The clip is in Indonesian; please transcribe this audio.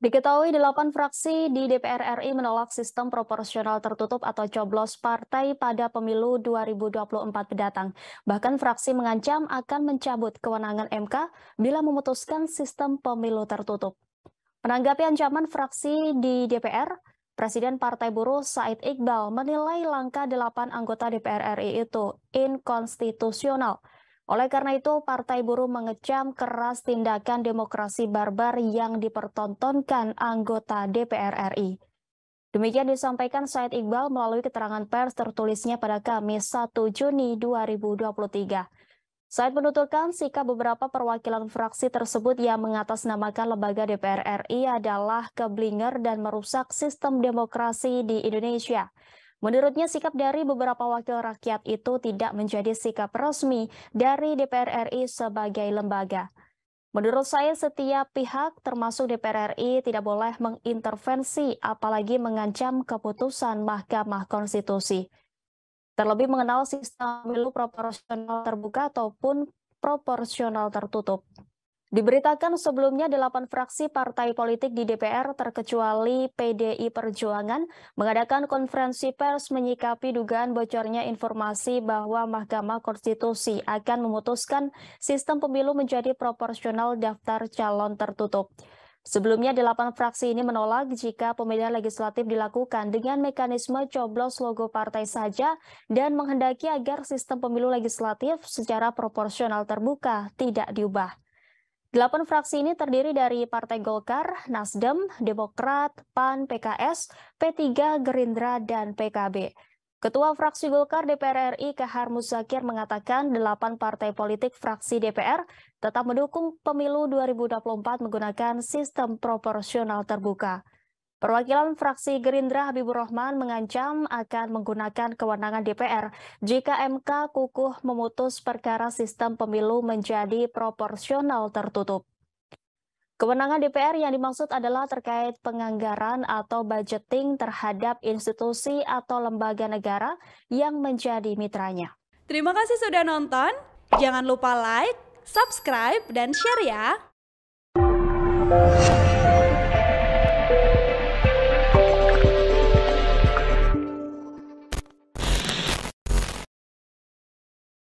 Diketahui delapan fraksi di DPR RI menolak sistem proporsional tertutup atau coblos partai pada pemilu 2024 mendatang. Bahkan fraksi mengancam akan mencabut kewenangan MK bila memutuskan sistem pemilu tertutup. Menanggapi ancaman fraksi di DPR, Presiden Partai Buruh Said Iqbal menilai langkah delapan anggota DPR RI itu inkonstitusional oleh karena itu, Partai Buruh mengecam keras tindakan demokrasi barbar yang dipertontonkan anggota DPR RI. Demikian disampaikan Said Iqbal melalui keterangan pers tertulisnya pada Kamis 1 Juni 2023. Said menuturkan sikap beberapa perwakilan fraksi tersebut yang mengatasnamakan lembaga DPR RI adalah keblinger dan merusak sistem demokrasi di Indonesia. Menurutnya sikap dari beberapa wakil rakyat itu tidak menjadi sikap resmi dari DPR RI sebagai lembaga. Menurut saya setiap pihak termasuk DPR RI tidak boleh mengintervensi apalagi mengancam keputusan Mahkamah Konstitusi. Terlebih mengenal sistem pemilu proporsional terbuka ataupun proporsional tertutup. Diberitakan sebelumnya delapan fraksi partai politik di DPR terkecuali PDI Perjuangan mengadakan konferensi pers menyikapi dugaan bocornya informasi bahwa Mahkamah Konstitusi akan memutuskan sistem pemilu menjadi proporsional daftar calon tertutup. Sebelumnya, delapan fraksi ini menolak jika pemilihan legislatif dilakukan dengan mekanisme coblos logo partai saja dan menghendaki agar sistem pemilu legislatif secara proporsional terbuka tidak diubah. Delapan fraksi ini terdiri dari Partai Golkar, Nasdem, Demokrat, PAN, PKS, P3, Gerindra, dan PKB. Ketua Fraksi Golkar DPR RI Kahar Muzakir mengatakan delapan partai politik fraksi DPR tetap mendukung pemilu 2024 menggunakan sistem proporsional terbuka. Perwakilan fraksi Gerindra Habibur Rahman mengancam akan menggunakan kewenangan DPR jika MK kukuh memutus perkara sistem pemilu menjadi proporsional tertutup. Kewenangan DPR yang dimaksud adalah terkait penganggaran atau budgeting terhadap institusi atau lembaga negara yang menjadi mitranya. Terima kasih sudah nonton. Jangan lupa like, subscribe, dan share ya.